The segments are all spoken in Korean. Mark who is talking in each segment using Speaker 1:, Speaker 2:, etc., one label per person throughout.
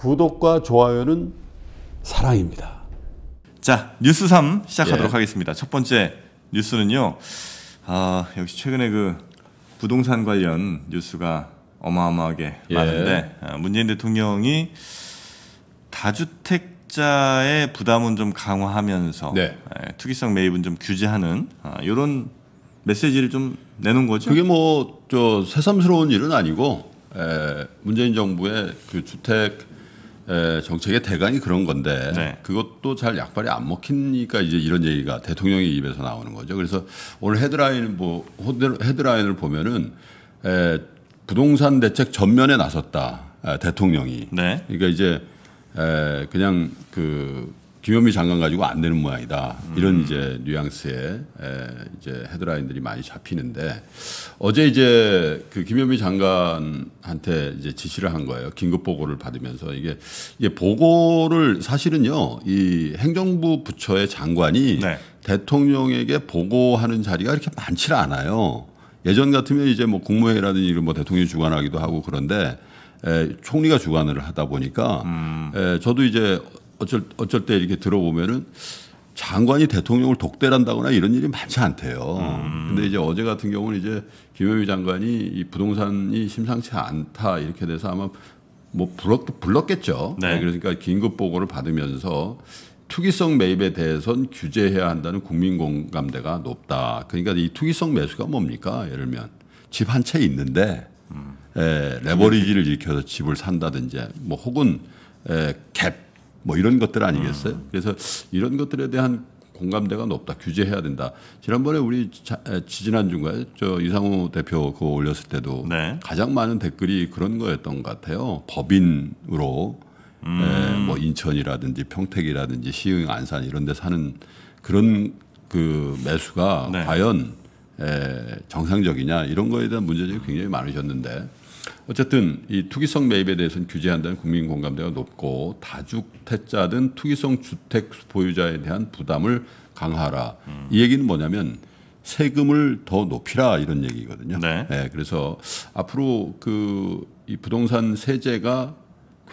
Speaker 1: 구독과 좋아요는 사랑입니다.
Speaker 2: 자, 뉴스 3 시작하도록 예. 하겠습니다. 첫 번째 뉴스는요. 아, 역시 최근에 그 부동산 관련 뉴스가 어마어마하게 예. 많은데 아, 문재인 대통령이 다주택자의 부담은 좀 강화하면서 네. 예, 투기성 매입은 좀 규제하는 이런 아, 메시지를 좀 내놓은 거죠. 그게
Speaker 1: 뭐 저 새삼스러운 일은 아니고 예, 문재인 정부의 그 주택 에, 정책의 대강이 그런 건데 네. 그것도 잘 약발이 안 먹히니까 이제 이런 얘기가 대통령의 입에서 나오는 거죠. 그래서 오늘 헤드라인 뭐 헤드라인을 보면은 에, 부동산 대책 전면에 나섰다 에, 아, 대통령이. 네. 그러니까 이제 에, 그냥 그 김현미 장관 가지고 안 되는 모양이다. 이런 음. 이제 뉘앙스의 이제 헤드라인들이 많이 잡히는데 어제 이제 그 김현미 장관한테 이제 지시를 한 거예요. 긴급 보고를 받으면서 이게 이게 보고를 사실은요 이 행정부 부처의 장관이 네. 대통령에게 보고하는 자리가 이렇게 많지 를 않아요. 예전 같으면 이제 뭐 국무회의라든지 이런 뭐 대통령이 주관하기도 하고 그런데 에, 총리가 주관을 하다 보니까 음. 에, 저도 이제 어쩔 어쩔 때 이렇게 들어보면은 장관이 대통령을 독대한다거나 이런 일이 많지 않대요. 음. 근데 이제 어제 같은 경우는 이제 김현미 장관이 이 부동산이 심상치 않다 이렇게 돼서 아마 뭐 불렀, 불렀겠죠. 네. 네 그러니까 긴급 보고를 받으면서 투기성 매입에 대해선 규제해야 한다는 국민 공감대가 높다. 그러니까 이 투기성 매수가 뭡니까? 예를 들면 집 한 채 있는데 음. 에, 예, 레버리지를 일으켜서 집을 산다든지 뭐 혹은 에, 예, 갭뭐 이런 것들 아니겠어요? 음. 그래서 이런 것들에 대한 공감대가 높다. 규제해야 된다. 지난번에 우리 지지난 중간에 저 이상호 대표 그거 올렸을 때도 네. 가장 많은 댓글이 그런 거였던 것 같아요. 법인으로 음. 에, 뭐 인천이라든지 평택이라든지 시흥 안산 이런 데 사는 그런 그 매수가 네. 과연 에, 정상적이냐 이런 거에 대한 문제점이 굉장히 많으셨는데 어쨌든 이 투기성 매입에 대해서는 규제한다는 국민 공감대가 높고 다주택자든 투기성 주택 보유자에 대한 부담을 강화하라. 음. 이 얘기는 뭐냐면 세금을 더 높이라 이런 얘기거든요. 네. 네 그래서 앞으로 그 이 부동산 세제가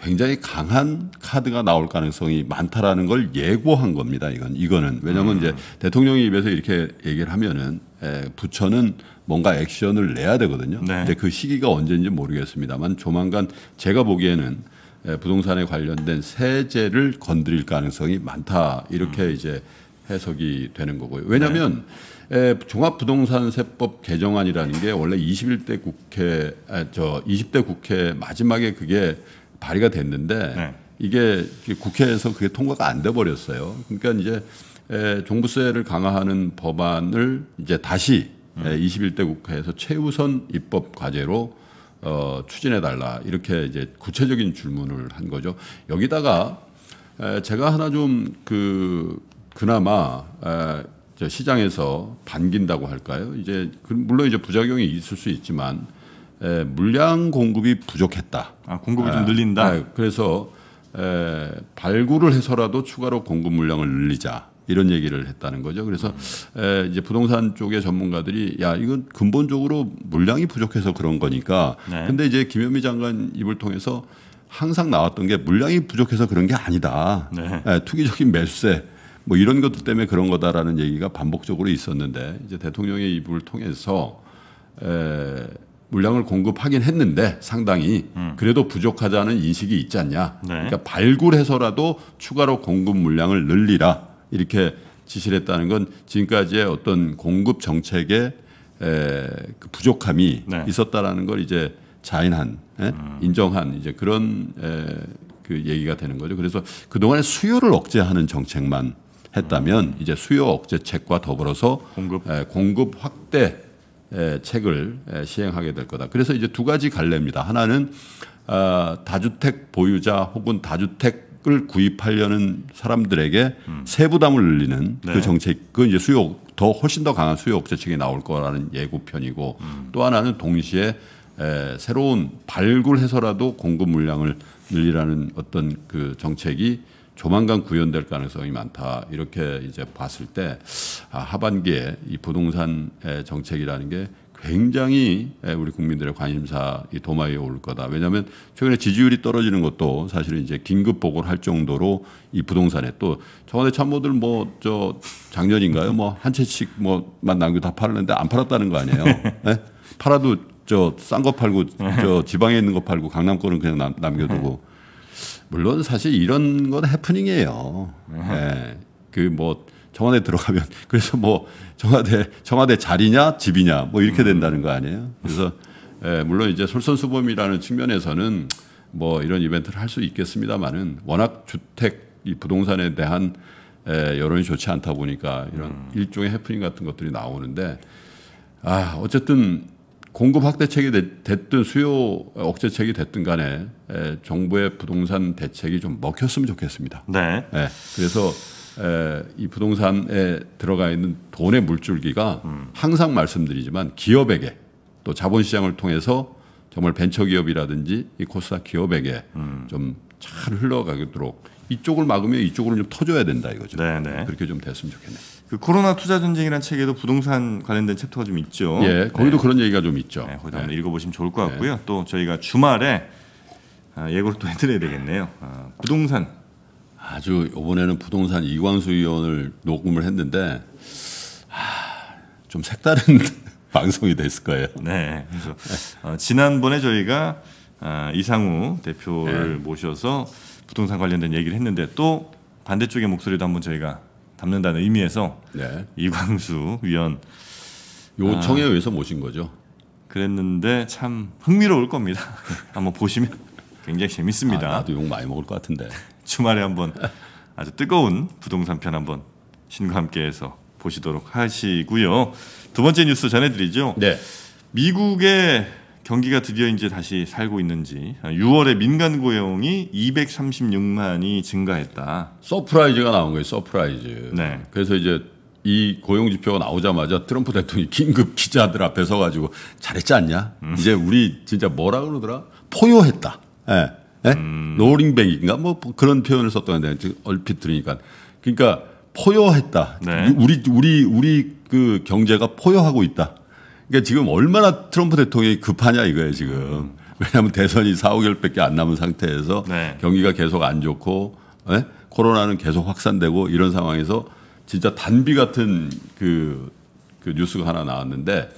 Speaker 1: 굉장히 강한 카드가 나올 가능성이 많다라는 걸 예고한 겁니다. 이건 이거는 왜냐하면 음. 이제 대통령의 입에서 이렇게 얘기를 하면은 예, 부처는 뭔가 액션을 내야 되거든요. 네. 근데 그 시기가 언제인지 모르겠습니다만 조만간 제가 보기에는 예, 부동산에 관련된 세제를 건드릴 가능성이 많다 이렇게 음. 이제 해석이 되는 거고요. 왜냐하면 네. 예, 종합부동산세법 개정안이라는 게 원래 21대 국회 아, 저 20대 국회 마지막에 그게 발의가 됐는데 네. 이게 국회에서 그게 통과가 안 돼 버렸어요. 그러니까 이제 종부세를 강화하는 법안을 이제 다시 음. 21대 국회에서 최우선 입법 과제로 어, 추진해 달라 이렇게 이제 구체적인 질문을 한 거죠. 여기다가 에, 제가 하나 좀 그 그나마 에, 시장에서 반긴다고 할까요? 이제 그, 물론 이제 부작용이 있을 수 있지만 에, 물량 공급이 부족했다. 아 공급을 에, 좀 늘린다. 에, 네, 그래서 에, 발굴을 해서라도 추가로 공급 물량을 늘리자. 이런 얘기를 했다는 거죠. 그래서 에, 이제 부동산 쪽의 전문가들이 야 이건 근본적으로 물량이 부족해서 그런 거니까. 네. 근데 이제 김현미 장관 입을 통해서 항상 나왔던 게 물량이 부족해서 그런 게 아니다. 네. 에, 투기적인 매수세 뭐 이런 것들 때문에 그런 거다라는 얘기가 반복적으로 있었는데 이제 대통령의 입을 통해서 에, 물량을 공급하긴 했는데 상당히 음. 그래도 부족하다는 인식이 있지 않냐. 네. 그러니까 발굴해서라도 추가로 공급 물량을 늘리라. 이렇게 지시를 했다는 건 지금까지의 어떤 공급 정책의 에, 그 부족함이 네. 있었다라는 걸 이제 자인한 에? 음. 인정한 이제 그런 에, 그 얘기가 되는 거죠. 그래서 그동안에 수요를 억제하는 정책만 했다면 음. 이제 수요 억제책과 더불어서 공급, 에, 공급 확대 에, 책을 에, 시행하게 될 거다. 그래서 이제 두 가지 갈래입니다. 하나는 어, 다주택 보유자 혹은 다주택 주택을 구입하려는 사람들에게 음. 세부담을 늘리는 그 네. 그 정책, 그 이제 수요 더 훨씬 더 강한 수요 억제책이 나올 거라는 예고편이고 음. 또 하나는 동시에 에, 새로운 발굴해서라도 공급 물량을 늘리라는 어떤 그 정책이 조만간 구현될 가능성이 많다 이렇게 이제 봤을 때 아, 하반기에 이 부동산 정책이라는 게 굉장히 예, 우리 국민들의 관심사 도마에 올 거다. 왜냐하면 최근에 지지율이 떨어지는 것도 사실은 이제 긴급 보고를 할 정도로 이 부동산에 또 청와대 참모들 뭐 저 작년인가요? 뭐 한 채씩 뭐만 남겨다 팔았는데 안 팔았다는 거 아니에요? 네? 팔아도 저 싼 거 팔고 저 예. 지방에 있는 거 팔고 강남 권은 그냥 남, 남겨두고 물론 사실 이런 건 해프닝이에요. 네. 그뭐 청와대 들어가면 그래서 뭐 청와대 청와대 자리냐 집이냐 뭐 이렇게 음. 된다는 거 아니에요. 그래서 예, 물론 이제 솔선수범이라는 측면에서는 뭐 이런 이벤트를 할 수 있겠습니다만은 워낙 주택 이 부동산에 대한 에, 예, 여론이 좋지 않다 보니까 이런 음. 일종의 해프닝 같은 것들이 나오는데 아 어쨌든 공급 확대책이 됐든 수요 억제책이 됐든 간에 에, 예, 정부의 부동산 대책이 좀 먹혔으면 좋겠습니다. 네. 에, 예, 그래서 에, 이 부동산에 들어가 있는 돈의 물줄기가 음. 항상 말씀드리지만 기업에게 또 자본시장을 통해서 정말 벤처기업이라든지 이 코스닥 기업에게 음. 좀잘 흘러가도록 이쪽을 막으면 이쪽으로 좀터져야 된다 이거죠. 네네. 네. 그렇게 좀 됐으면 좋겠네요.
Speaker 2: 그 코로나 투자 전쟁이라는 책에도 부동산 관련된 챕터가 좀 있죠. 예, 거기도 네. 그런 얘기가 좀 있죠. 네, 거기도 네. 한번 읽어보시면 좋을 것 네. 같고요. 또 저희가 주말에 아, 예고를 또 해드려야 되겠네요.
Speaker 1: 아, 부동산 아주 이번에는 부동산 이광수 의원을 녹음을 했는데 하, 아, 좀 색다른 방송이 됐을 거예요. 네.
Speaker 2: 그래서 어, 지난번에 저희가 어, 이상우 대표를 네. 모셔서 부동산 관련된 얘기를 했는데 또 반대쪽의 목소리도 한번 저희가 담는다는 의미에서 네. 이광수 위원 요청에 아, 의해서 모신 거죠. 그랬는데 참 흥미로울 겁니다. 한번 보시면 굉장히 재밌습니다. 아, 나도 욕 많이 먹을 것 같은데. 주말에 한번 아주 뜨거운 부동산 편 한번 신과 함께해서 보시도록 하시고요. 두 번째 뉴스 전해드리죠. 네. 미국의 경기가 드디어 이제 다시 살고 있는지 6월에 민간 고용이
Speaker 1: 236만이 증가했다. 서프라이즈가 나온 거예요. 서프라이즈. 네. 그래서 이제 이 고용 지표가 나오자마자 트럼프 대통령이 긴급 기자들 앞에 서가지고 잘했지 않냐? 음. 이제 우리 진짜 뭐라 그러더라? 포효했다. 예. 네. 예? 음. 로링백인가 뭐 그런 표현을 썼던 건데 얼핏 들으니까 그러니까 포효했다. 네. 우리 우리 우리 그 경제가 포효하고 있다. 그러니까 지금 얼마나 트럼프 대통령이 급하냐 이거예요 지금. 왜냐하면 대선이 4, 5개월밖에 안 남은 상태에서 네. 경기가 계속 안 좋고 에? 예? 코로나는 계속 확산되고 이런 상황에서 진짜 단비 같은 그, 그 뉴스가 하나 나왔는데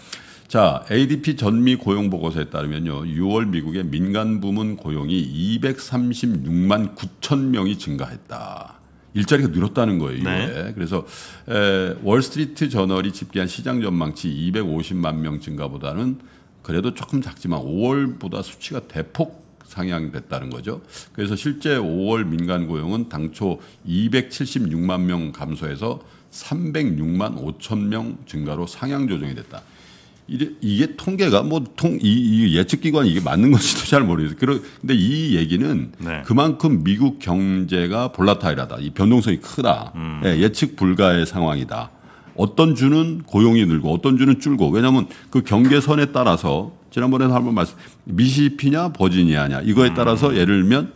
Speaker 1: 자, ADP 전미 고용 보고서에 따르면요. 6월 미국의 민간 부문 고용이 236만 9천 명이 증가했다. 일자리가 늘었다는 거예요. 네. 그래서 에, 월스트리트 저널이 집계한 시장 전망치 250만 명 증가보다는 그래도 조금 작지만 5월보다 수치가 대폭 상향됐다는 거죠. 그래서 실제 5월 민간 고용은 당초 276만 명 감소해서 306만 5천 명 증가로 상향 조정이 됐다. 이게 통계가 뭐통이 예측 기관이 게 맞는 건지도 잘 모르겠어요. 그런 데이 얘기는 네. 그만큼 미국 경제가 볼라타일하다. 이 변동성이 크다. 음. 예, 예측 불가의 상황이다. 어떤 주는 고용이 늘고 어떤 주는 줄고 왜냐하면 그 경계선에 따라서 지난번에 한번 말씀 미시피냐 버지니아냐 이거에 음. 따라서 예를 들면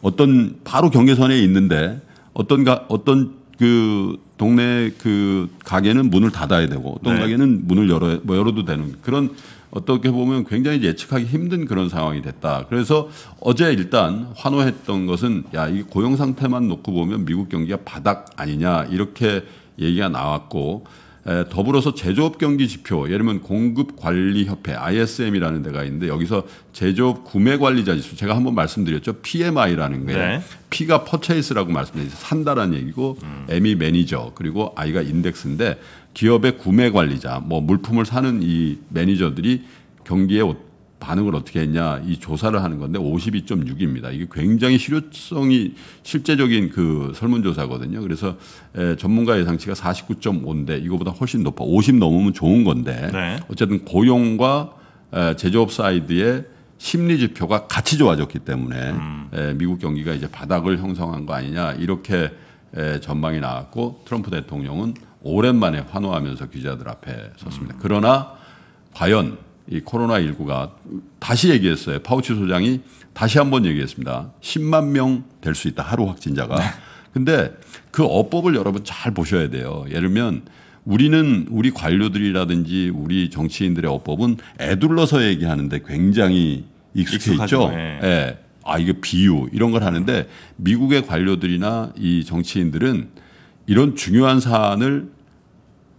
Speaker 1: 어떤 바로 경계선에 있는데 어떤 가 어떤 그 동네 그 가게는 문을 닫아야 되고 어떤 네. 가게는 문을 열어 뭐 열어도 되는 그런 어떻게 보면 굉장히 예측하기 힘든 그런 상황이 됐다. 그래서 어제 일단 환호했던 것은 야이 고용 상태만 놓고 보면 미국 경기가 바닥 아니냐 이렇게 얘기가 나왔고 더불어서 제조업 경기 지표, 예를 들면 공급 관리 협회 ISM이라는 데가 있는데 여기서 제조업 구매 관리자 지수 제가 한번 말씀드렸죠. PMI라는 게 네. P가 퍼체이스라고 말씀드렸죠. 산다라는 얘기고 음. M이 매니저 그리고 I가 인덱스인데 기업의 구매 관리자, 뭐 물품을 사는 이 매니저들이 경기에 반응을 어떻게 했냐 이 조사를 하는 건데 52.6입니다. 이게 굉장히 실효성이 실제적인 그 설문조사거든요. 그래서 전문가 예상치가 49.5인데 이거보다 훨씬 높아. 50 넘으면 좋은 건데 네. 어쨌든 고용과 제조업 사이드의 심리 지표가 같이 좋아졌기 때문에 음. 미국 경기가 이제 바닥을 형성한 거 아니냐 이렇게 전망이 나왔고 트럼프 대통령은 오랜만에 환호하면서 기자들 앞에 섰습니다. 음. 그러나 과연 이 코로나19가 다시 얘기했어요. 파우치 소장이 다시 한 번 얘기했습니다. 10만 명 될 수 있다. 하루 확진자가. 네. 근데 그 어법을 여러분 잘 보셔야 돼요. 예를 들면 우리는 우리 관료들이라든지 우리 정치인들의 어법은 애둘러서 얘기하는데 굉장히 익숙해 있죠. 예. 예. 아, 이게 비유 이런 걸 하는데 미국의 관료들이나 이 정치인들은 이런 중요한 사안을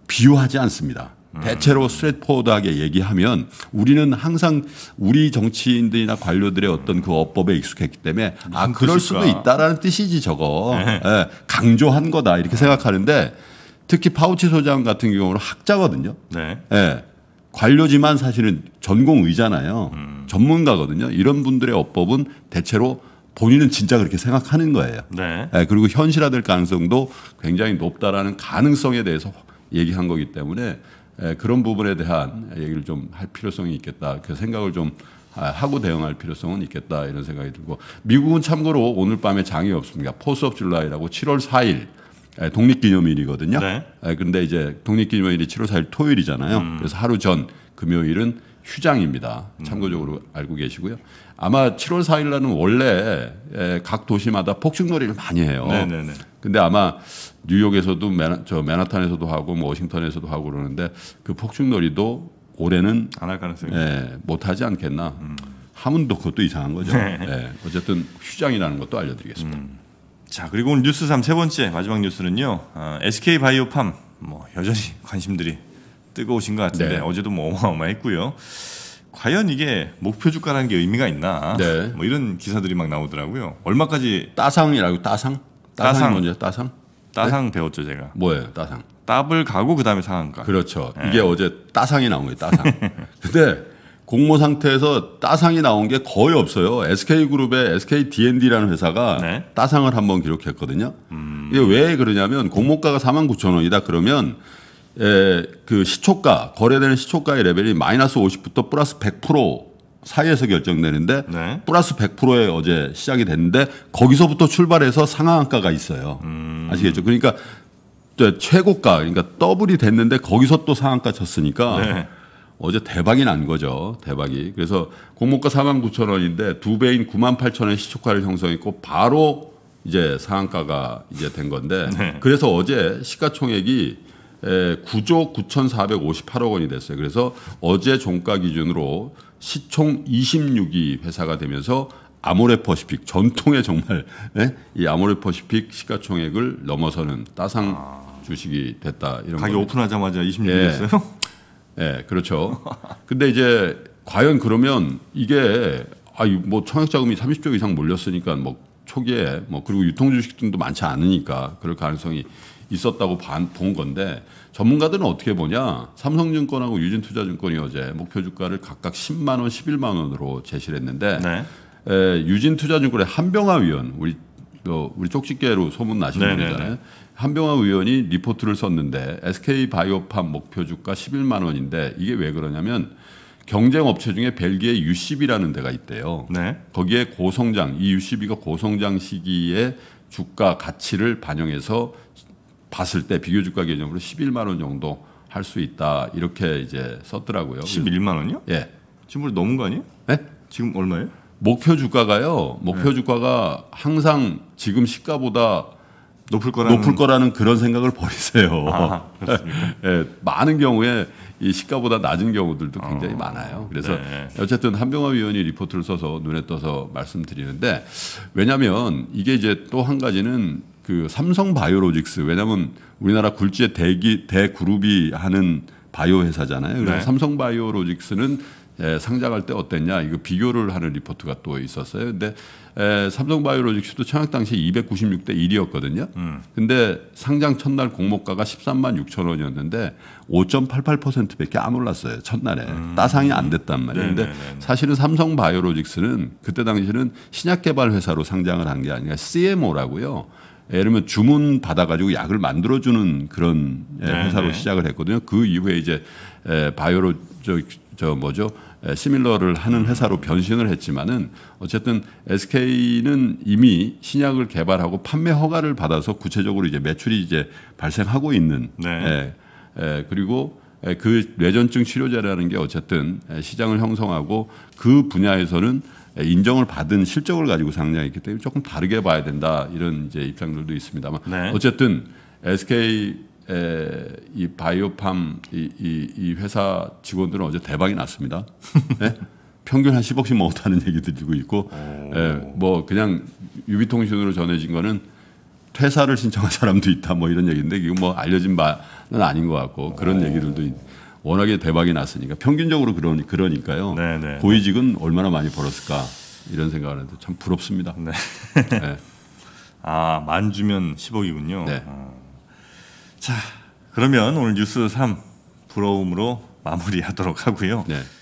Speaker 1: 비유하지 않습니다. 음. 대체로 스트레트포드하게 얘기하면 우리는 항상 우리 정치인들이나 관료들의 어떤 그 어법에 익숙했기 때문에 아 그럴 뜻일까? 수도 있다라는 뜻이지 저거 네. 예, 강조한 거다 이렇게 네. 생각하는데 특히 파우치 소장 같은 경우는 학자거든요. 네. 예, 관료지만 사실은 전공의잖아요. 음. 전문가거든요. 이런 분들의 어법은 대체로 본인은 진짜 그렇게 생각하는 거예요. 네. 예, 그리고 현실화될 가능성도 굉장히 높다라는 가능성에 대해서 얘기한 거기 때문에 예, 그런 부분에 대한 얘기를 좀 할 필요성이 있겠다. 그 생각을 좀 하고 대응할 필요성은 있겠다 이런 생각이 들고 미국은 참고로 오늘 밤에 장이 없습니다. 포스 업 줄라이라고 7월 4일 예, 독립기념일이거든요. 네. 예, 근데 이제 독립기념일이 7월 4일 토요일이잖아요. 음. 그래서 하루 전 금요일은 휴장입니다. 음. 참고적으로 알고 계시고요. 아마 7월 4일 날은 원래 각 도시마다 폭죽놀이를 많이 해요. 네네네. 네, 네. 근데 아마 뉴욕에서도 맨하, 저 맨하탄에서도 하고 뭐 워싱턴에서도 하고 그러는데 그 폭죽놀이도 올해는 안 할 가능성이 예, 못하지 않겠나. 음. 하면 또 그것도 이상한 거죠. 네. 예, 어쨌든 휴장이라는 것도
Speaker 2: 알려드리겠습니다. 음. 자 그리고 오늘 뉴스 3 세 번째 마지막 뉴스는요. 어, SK 바이오팜 뭐 여전히 관심들이 뜨거우신 것 같은데 네. 어제도 뭐 어마어마했고요. 과연 이게 목표 주가라는 게 의미가 있나? 네. 뭐 이런 기사들이 막 나오더라고요. 얼마까지 따상이라고 따상? 따상 따상. 먼저 따상? 따상 네? 배웠죠 제가. 뭐예요 따상?
Speaker 1: 따블 가고 그다음에 상한가. 그렇죠. 네. 이게 어제 따상이 나온 거예요 따상. 근데 공모 상태에서 따상이 나온 게 거의 없어요. SK 그룹의 SK D&D라는 회사가 네? 따상을 한번 기록했거든요. 음... 이게 왜 그러냐면 공모가가 4만 9천 원이다 그러면 에, 예, 그 시초가 거래되는 시초가의 레벨이 마이너스 50부터 플러스 100% 사이에서 결정되는데 네. 플러스 100%에 어제 시작이 됐는데 거기서부터 출발해서 상한가가 있어요. 음. 아시겠죠? 그러니까 최고가 그러니까 더블이 됐는데 거기서 또 상한가 쳤으니까 네. 어제 대박이 난 거죠. 대박이. 그래서 공모가 4만 9천 원인데 두 배인 9만 8천 원의 시초가를 형성했고 바로 이제 상한가가 이제 된 건데 네. 그래서 어제 시가총액이 9조 예, 9,458억 원이 됐어요. 그래서 어제 종가 기준으로 시총 26위 회사가 되면서 아모레퍼시픽 전통의 정말 네? 이 아모레퍼시픽 시가총액을 넘어서는 따상 아... 주식이 됐다 이런 가격 오픈하자마자 26위였어요. 예, 네. 네, 그렇죠. 근데 이제 과연 그러면 이게 아뭐 청약자금이 30조 이상 몰렸으니까 뭐 초기에 뭐 그리고 유통 주식등도 많지 않으니까 그럴 가능성이 있었다고 본 건데 전문가들은 어떻게 보냐? 삼성증권하고 유진투자증권이 어제 목표 주가를 각각 10만 원, 11만 원으로 제시를 했는데 네. 에, 유진투자증권의 한병화 위원 우리 어, 우리 쪽집게로 소문 나신 네네 네, 분이잖아요. 네. 한병화위원이 리포트를 썼는데 SK 바이오팜 목표 주가 11만 원인데 이게 왜 그러냐면 경쟁 업체 중에 벨기에 유 c b 라는 데가 있대요. 네. 거기에 고성장 이유 c b 가 고성장 시기에 주가 가치를 반영해서 봤을 때 비교주가 개념으로 11만 원 정도 할 수 있다 이렇게 이제 썼더라고요. 11만 원이요? 예. 지금 우리 넘은 거 아니에요? 네? 지금 얼마예요? 목표 주가가요. 목표 네. 주가가 항상 지금 시가보다 높을 거라는, 높을 거라는 그런 생각을 버리세요. 아, 예, 많은 경우에 이 시가보다 낮은 경우들도 굉장히 어, 많아요. 그래서 네. 어쨌든 한병화 위원이 리포트를 써서 눈에 떠서 말씀드리는데 왜냐하면 이게 이제 또 한 가지는 그 삼성 바이오로직스 왜냐면 우리나라 굴지의 대기 대그룹이 하는 바이오 회사잖아요. 그래서 네. 삼성 바이오로직스는 에, 상장할 때 어땠냐 이거 비교를 하는 리포트가 또 있었어요. 근데 에, 삼성 바이오로직스도 청약 당시 296대 1이었거든요. 음. 근데 상장 첫날 공모가가 13만 6천 원이었는데 5.88%밖에 안 올랐어요. 첫날에 음. 따상이 안 됐단 말이에요. 네 근데 네, 네, 네. 사실은 삼성 바이오로직스는 그때 당시는 신약 개발 회사로 상장을 한 게 아니라 CMO라고요. 예를 들면 주문 받아가지고 약을 만들어주는 그런 예, 네 회사로 네. 시작을 했거든요. 그 이후에 이제 예, 바이오로 저, 저 뭐죠 예, 시밀러를 하는 회사로 변신을 했지만은 어쨌든 SK는 이미 신약을 개발하고 판매 허가를 받아서 구체적으로 이제 매출이 이제 발생하고 있는. 네. 예, 예, 그리고 그 뇌전증 치료제라는 게 어쨌든 시장을 형성하고 그 분야에서는 인정을 받은 실적을 가지고 상장했기 때문에 조금 다르게 봐야 된다 이런 이제 입장들도 있습니다만 네. 어쨌든 SK 이 바이오팜 이, 이, 이, 회사 직원들은 어제 대박이 났습니다. 네? 평균 한 10억씩 먹었다는 얘기 들리고 있고, 예, 뭐 그냥 유비통신으로 전해진 거는 퇴사를 신청한 사람도 있다 뭐 이런 얘기인데 이거 뭐 알려진 바는 아닌 것 같고 그런 얘기들도 있, 워낙에 대박이 났으니까 평균적으로 그러니 그러니까요. 네네. 네, 네. 고위직은 얼마나 많이 벌었을까 이런 생각을 하는데 참 부럽습니다. 네.
Speaker 2: 네. 아, 만 주면 10억이군요. 네. 어. 자, 그러면 오늘 뉴스 3 부러움으로 마무리하도록 하고요. 네.